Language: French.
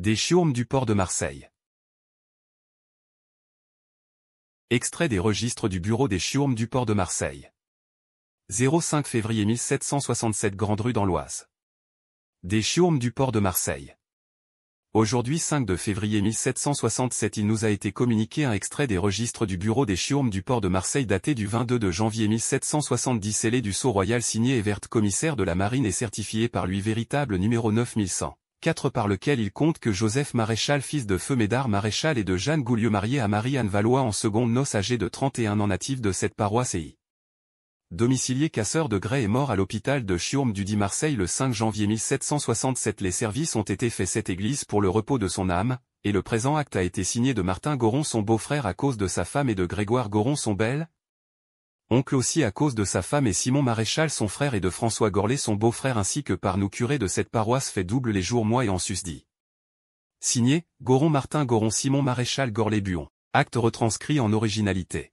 Des chiourmes du port de Marseille. Extrait des registres du bureau des chiourmes du port de Marseille. 05 février 1767 Grande Rue dans l'Oise. Des chiourmes du port de Marseille. Aujourd'hui 5 de février 1767 il nous a été communiqué un extrait des registres du bureau des chiourmes du port de Marseille daté du 22 de janvier 1770 scellé du sceau royal signé et verte commissaire de la marine et certifié par lui véritable numéro 9100 quatre par lequel il compte que Joseph Maréchal fils de Feu Médard Maréchal et de Jeanne Goulieu marié à Marie-Anne Valois en seconde noce âgée de 31 ans natif de cette paroisse et domicilié casseur de grès et mort à l'hôpital de Chiourme du 10 Marseille le 5 janvier 1767. Les services ont été faits cette église pour le repos de son âme, et le présent acte a été signé de Martin Goron son beau-frère à cause de sa femme et de Grégoire Goron son bel, oncle aussi à cause de sa femme et Simon Maréchal son frère et de François Gorlet son beau-frère ainsi que par nous curés de cette paroisse fait double les jours mois et en susdit. Signé, Goron Martin Goron Simon Maréchal Gorlet Buon. Acte retranscrit en originalité.